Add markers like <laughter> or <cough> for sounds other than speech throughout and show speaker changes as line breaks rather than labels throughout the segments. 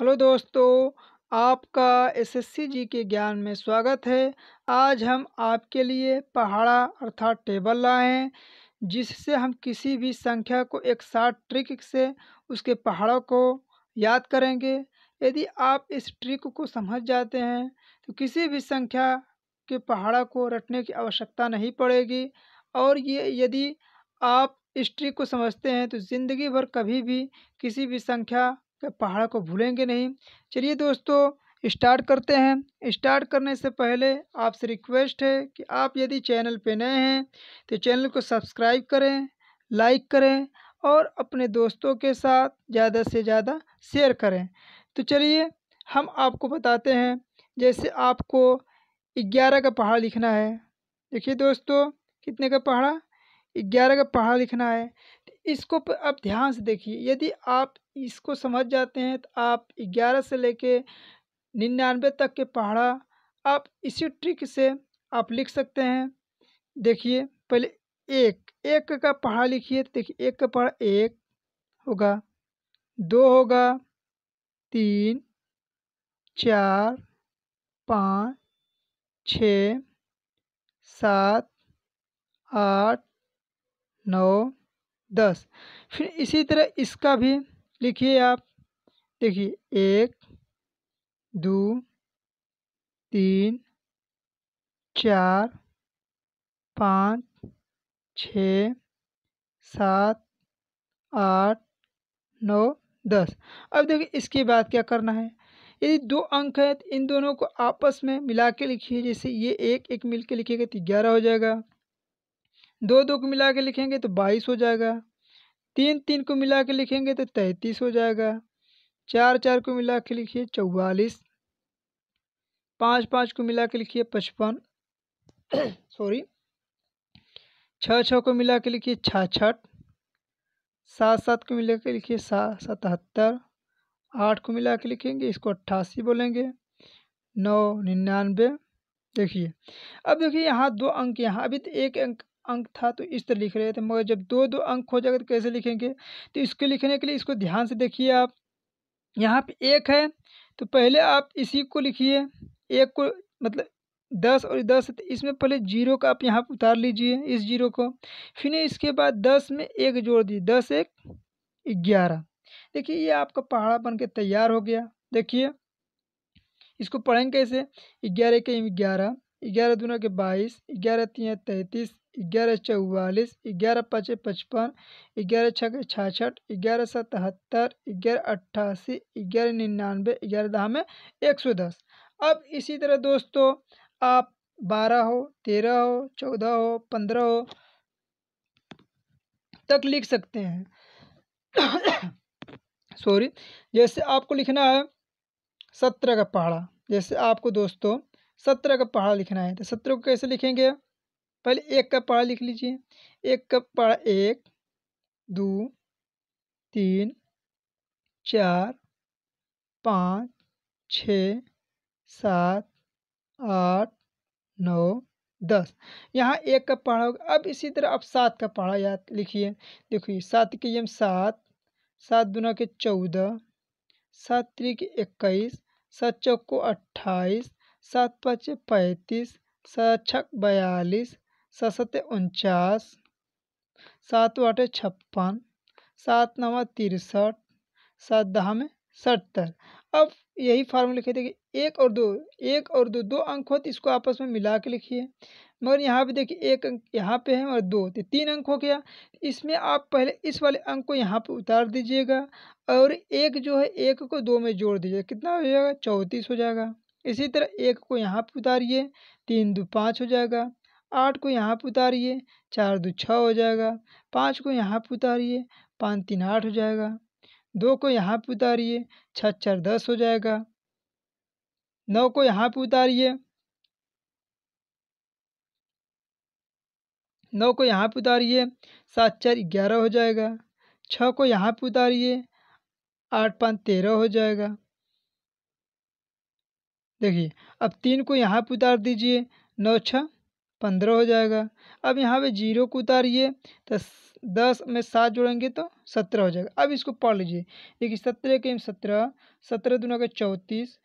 hello दोस्तों आपका SSC जी के ज्ञान में स्वागत है आज हम आपके लिए पहाड़ा अर्थात टेबल लाए हैं जिससे हम किसी भी संख्या को एक साथ ट्रिक से उसके पहाड़ों को याद करेंगे यदि आप इस ट्रिक को समझ जाते हैं तो किसी भी संख्या के पहाड़ा को रटने की आवश्यकता नहीं पड़ेगी और ये यदि आप इस ट्रिक को समझते हैं तो ज़िंदगी भर कभी भी किसी भी संख्या पहाड़ को भूलेंगे नहीं चलिए दोस्तों स्टार्ट करते हैं स्टार्ट करने से पहले आपसे रिक्वेस्ट है कि आप यदि चैनल पे नए हैं तो चैनल को सब्सक्राइब करें लाइक करें और अपने दोस्तों के साथ ज़्यादा से ज़्यादा शेयर करें तो चलिए हम आपको बताते हैं जैसे आपको ग्यारह का पहाड़ लिखना है देखिए दोस्तों कितने का पहाड़ा ग्यारह का पहाड़ लिखना है इसको पर आप ध्यान से देखिए यदि आप इसको समझ जाते हैं तो आप ग्यारह से लेके निन्यानवे तक के पहाड़ा आप इसी ट्रिक से आप लिख सकते हैं देखिए पहले एक एक का पहाड़ा लिखिए तो देखिए एक का पहाड़ा एक होगा दो होगा तीन चार पाँच छ सात आठ नौ दस फिर इसी तरह इसका भी लिखिए आप देखिए एक दो तीन चार पाँच छ सात आठ नौ दस अब देखिए इसके बाद क्या करना है यदि दो अंक है तो इन दोनों को आपस में मिला के लिखिए जैसे ये एक एक मिल के लिखिएगा तो ग्यारह हो जाएगा दो दो को मिला के लिखेंगे तो बाईस हो जाएगा तीन तीन को मिला के लिखेंगे तो तैंतीस हो जाएगा चार चार को मिला के लिखिए चौवालीस पाँच पाँच को मिला के लिखिए पचपन <clears throat> सॉरी छः छः को मिला के लिखिए छाछठ सात सात को मिला के लिखिए सा सतहत्तर आठ को मिला के लिखेंगे इसको अट्ठासी बोलेंगे नौ निन्यानवे देखिए अब देखिए यहाँ दो अंक यहाँ अभी तो एक अंक अंक था तो इस तरह लिख रहे थे मगर जब दो दो अंक हो जाएगा तो कैसे लिखेंगे तो इसको लिखने के लिए इसको ध्यान से देखिए आप यहाँ पे एक है तो पहले आप इसी को लिखिए एक को मतलब दस और दस तो इसमें पहले जीरो का आप यहाँ उतार लीजिए इस जीरो को फिर इसके बाद दस में एक जोड़ दिए दस एक ग्यारह देखिए ये आपका पहाड़ा बन के तैयार हो गया देखिए इसको पढ़ेंगे कैसे ग्यारह के ग्यारह ग्यारह दोनों के बाईस ग्यारह तीन तैंतीस ग्यारह चौवालीस ग्यारह पाँच पचपन ग्यारह छः छाछठ ग्यारह सतहत्तर ग्यारह अट्ठासी ग्यारह निन्यानवे ग्यारह दहा में एक सौ दस अब इसी तरह दोस्तों आप बारह हो तेरह हो चौदह हो पंद्रह हो तक लिख सकते हैं सॉरी <coughs> जैसे आपको लिखना है सत्रह का पहाड़ा जैसे आपको दोस्तों सत्रह का पहाड़ा लिखना है तो सत्रह को कैसे लिखेंगे पहले एक का पारा लिख लीजिए एक का पारा एक दो तीन चार पाँच छ सात आठ नौ दस यहाँ एक का पहाड़ा होगा अब इसी तरह आप सात का पहाड़ा याद लिखिए देखिए सात के यम सात सात दुना के चौदह सात त्री के इक्कीस सात चौक को अट्ठाईस सात पाँच पैंतीस सात छक बयालीस सात सत्य उनचास सात आठ छप्पन सात नवा तिरसठ सात दहा में सत्तर अब यही फार्मूला लिखे देखिए एक और दो एक और दो दो अंक हो तो इसको आपस में मिला के लिखिए मगर यहाँ पे देखिए एक अंक यहाँ पे है और दो तो तीन अंक हो गया इसमें आप पहले इस वाले अंक को यहाँ पे उतार दीजिएगा और एक जो है एक को दो में जोड़ दीजिएगा कितना हो जाएगा चौंतीस हो जाएगा इसी तरह एक को यहाँ पर उतारिए तीन दो पाँच हो जाएगा आठ को यहाँ पर उतारिए चार दो छः हो जाएगा पाँच को यहाँ पर उतारिए पाँच तीन आठ हो जाएगा दो को यहाँ पर उतारिए छः चार दस हो जाएगा नौ को यहाँ पर उतारिए नौ को यहाँ पर उतारिए सात चार ग्यारह हो जाएगा छः को यहाँ पर उतारिए आठ पाँच तेरह हो जाएगा देखिए अब तीन को यहाँ पर उतार दीजिए नौ छः पंद्रह हो जाएगा अब यहाँ पे जीरो को उतारिए तो दस में सात जोड़ेंगे तो सत्रह हो जाएगा अब इसको पढ़ लीजिए देखिए सत्रह के सत्रह सत्रह दोनों का चौंतीस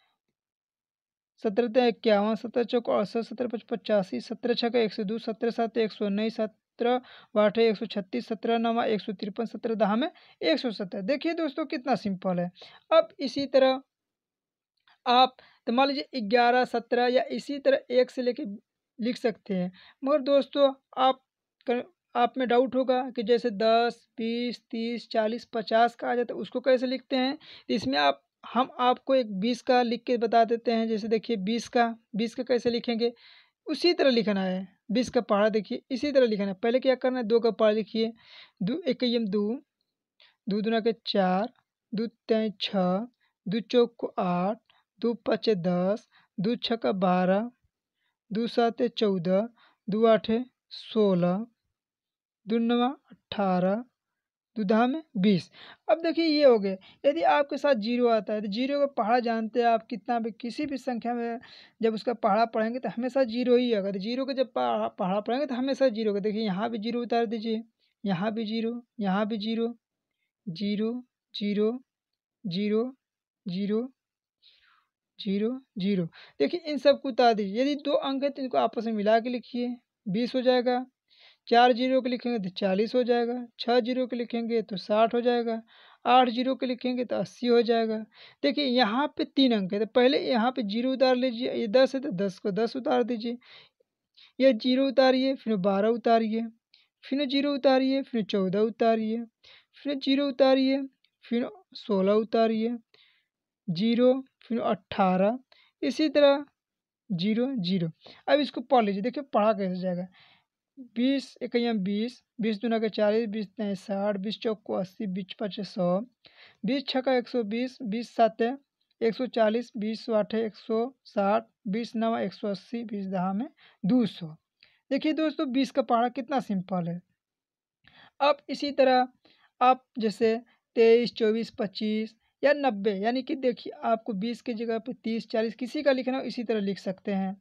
सत्रह तेरह इक्यावन सत्रह चौक अड़सठ सत्रह पच पचासी सत्रह छः का एक सौ दो सत्रह सात एक सौ उन्नीस सत्रह आठ एक सौ छत्तीस सत्रह नवा एक सौ तिरपन सत्रह दहा में एक सौ सत्रह देखिए दोस्तों कितना सिंपल है अब इसी तरह आप तो मान लीजिए ग्यारह सत्रह या इसी तरह एक से लेके लिख सकते हैं मगर दोस्तों आप कर, आप में डाउट होगा कि जैसे दस बीस तीस चालीस पचास का आ जाता है उसको कैसे लिखते हैं इसमें आप हम आपको एक बीस का लिख के बता देते हैं जैसे देखिए बीस का बीस का कैसे लिखेंगे उसी तरह लिखना है बीस का पहाड़ा देखिए इसी तरह लिखना है पहले क्या करना है दो का पहाड़ा लिखिए दो एक दो दो दुना के चार दो तेई छः दो चौक को आठ दो पाँच दस दो छः का बारह दो सात चौदह दो आठ सोलह दो नवा अट्ठारह दुधा में बीस अब देखिए ये हो गया यदि आपके साथ जीरो आता है तो जीरो का पहाड़ा जानते हैं आप कितना भी किसी भी संख्या में जब उसका पहाड़ा पढ़ेंगे तो हमेशा जीरो ही आएगा तो जीरो का जब पहाड़ा पढ़ेंगे तो हमेशा जीरो का देखिए यहाँ भी जीरो उतार दीजिए यहाँ भी जीरो यहाँ भी zero zero zero zero zero zero zero देखिए इन सब को उतार दीजिए यदि दो अंक है तो इनको आपस में मिला के लिखिए बीस हो जाएगा चार जीरो के लिखेंगे तो चालीस हो जाएगा छः जीरो के लिखेंगे तो साठ हो जाएगा आठ जीरो के लिखेंगे तो अस्सी हो जाएगा देखिए यहाँ पे तीन अंक है तो पहले यहाँ पे जीरो उतार लीजिए ये दस है तो दस को दस उतार दीजिए या जीरो उतारिए फिर बारह उतारिए फिर जीरो उतारिए फिर चौदह उतारिए फिर जीरो उतारिए फिर सोलह उतारिए जीरो फिर अट्ठारह इसी तरह जीरो जीरो अब इसको पढ़ लीजिए देखिए पढ़ा कैसे जाएगा बीस इक्या बीस बीस दूना के चालीस बीस तय साठ बीस चौको अस्सी बीस पाँच सौ बीस छः का एक सौ बीस बीस सात एक सौ चालीस बीस आठ एक सौ साठ बीस नवा एक सौ अस्सी बीस दहा में दो सौ देखिए दोस्तों बीस का पहाड़ा कितना सिंपल है अब इसी तरह आप जैसे तेईस चौबीस पच्चीस या नब्बे यानी कि देखिए आपको बीस की जगह पर तीस चालीस किसी का लिखना हो इसी तरह लिख सकते हैं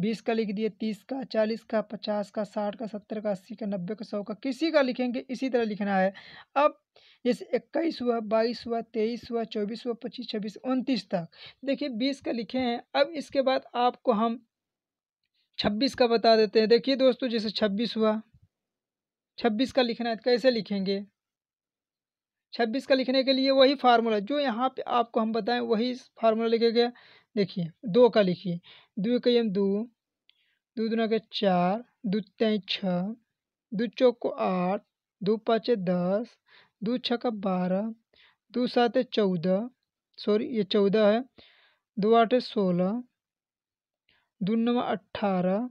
बीस का लिख दिए तीस का चालीस का पचास का साठ का सत्तर का अस्सी का नब्बे का सौ का किसी का लिखेंगे इसी तरह लिखना है अब जैसे इक्कीस हुआ बाईस हुआ तेईस हुआ चौबीस हुआ पच्चीस छब्बीस उनतीस तक देखिए बीस का लिखे हैं अब इसके बाद आपको हम छब्बीस का बता देते हैं देखिए दोस्तों जैसे छब्बीस हुआ छब्बीस का लिखना है तो कैसे लिखेंगे छब्बीस का लिखने के लिए वही फार्मूला जो यहाँ पे आपको हम बताएं वही फार्मूला लिखे गया देखिए दो का लिखिए दो कई एम दो दूना के चार दो तेईस छः दो चौक को आठ दो पाँच दस दो छः का बारह दो सात चौदह सॉरी ये चौदह है दो आठ सोलह दो नवा अट्ठारह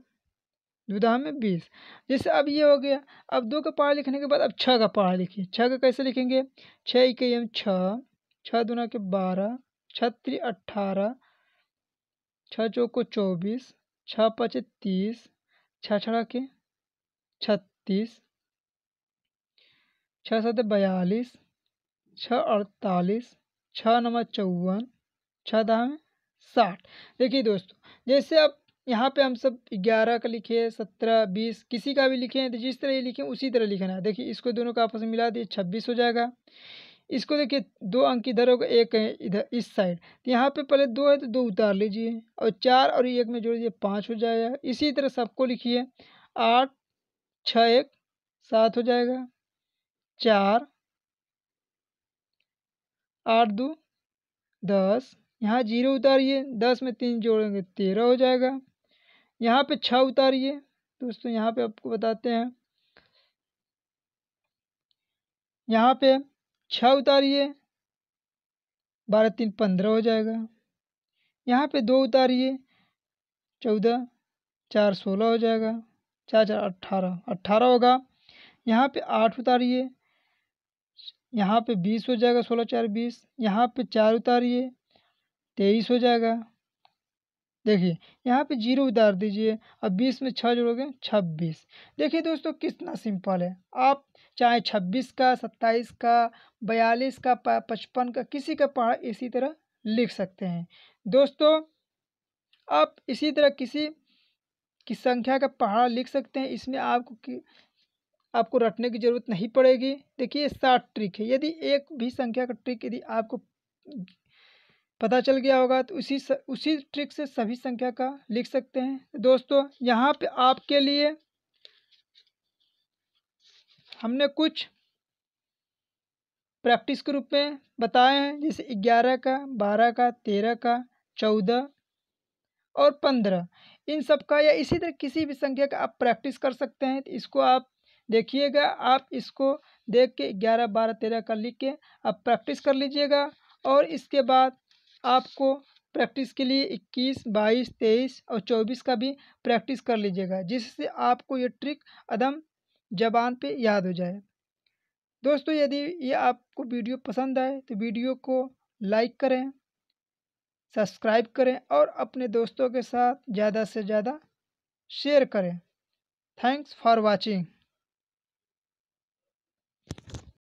दुधा में बीस जैसे अब ये हो गया अब दो का पढ़ा लिखने के बाद अब छः का पढ़ा लिखिए छः का कैसे लिखेंगे छः इक्के एम छः छः दुना के बारह छत्री अट्ठारह छः चौको चौबीस छः पचे तीस छः छड़ा के छत्तीस छः सात बयालीस छः अड़तालीस छः नवा चौवन छः दाह में साठ देखिए दोस्तों जैसे आप यहाँ पे हम सब ग्यारह का लिखे सत्रह बीस किसी का भी लिखे हैं तो जिस तरह ये लिखें उसी तरह लिखना है देखिए इसको दोनों का आपस में मिला दिए छब्बीस हो जाएगा इसको देखिए दो अंक इधर होगा एक है इधर इस साइड तो यहाँ पे पहले दो है तो दो उतार लीजिए और चार और एक में जोड़ दीजिए पाँच हो जाएगा इसी तरह सबको लिखिए आठ छः एक सात हो जाएगा चार आठ दो दस यहाँ जीरो उतारिए दस में तीन जोड़ेंगे तेरह हो जाएगा यहाँ पे छः उतारिए दोस्तों यहाँ पे आपको बताते हैं यहाँ पे छः उतारिए बारह तीन पंद्रह हो जाएगा यहाँ पे दो उतारिए चौदह चार सोलह हो जाएगा चार चार अट्ठारह अट्ठारह होगा यहाँ पे आठ उतारिए यहाँ पे बीस हो जाएगा सोलह चार बीस यहाँ पे चार उतारिए तेईस हो जाएगा देखिए यहाँ पे जीरो उतार दीजिए अब बीस में छः जोड़ोगे छब्बीस देखिए दोस्तों कितना सिंपल है आप चाहे छब्बीस का सत्ताईस का बयालीस का पचपन का किसी का पहाड़ इसी तरह लिख सकते हैं दोस्तों आप इसी तरह किसी की संख्या का पहाड़ लिख सकते हैं इसमें आपको आपको रटने की ज़रूरत नहीं पड़ेगी देखिए साठ ट्रिक है यदि एक भी संख्या का ट्रिक यदि आपको पता चल गया होगा तो उसी स, उसी ट्रिक से सभी संख्या का लिख सकते हैं तो दोस्तों यहाँ पे आपके लिए हमने कुछ प्रैक्टिस के रूप में बताए हैं जैसे ग्यारह का बारह का तेरह का चौदह और पंद्रह इन सब का या इसी तरह किसी भी संख्या का आप प्रैक्टिस कर सकते हैं तो इसको आप देखिएगा आप इसको देख के ग्यारह बारह तेरह का लिख के आप प्रैक्टिस कर लीजिएगा और इसके बाद आपको प्रैक्टिस के लिए इक्कीस बाईस तेईस और चौबीस का भी प्रैक्टिस कर लीजिएगा जिससे आपको ये ट्रिक अदम जबान पे याद हो जाए दोस्तों यदि ये आपको वीडियो पसंद आए तो वीडियो को लाइक करें सब्सक्राइब करें और अपने दोस्तों के साथ ज़्यादा से ज़्यादा शेयर करें थैंक्स फॉर वाचिंग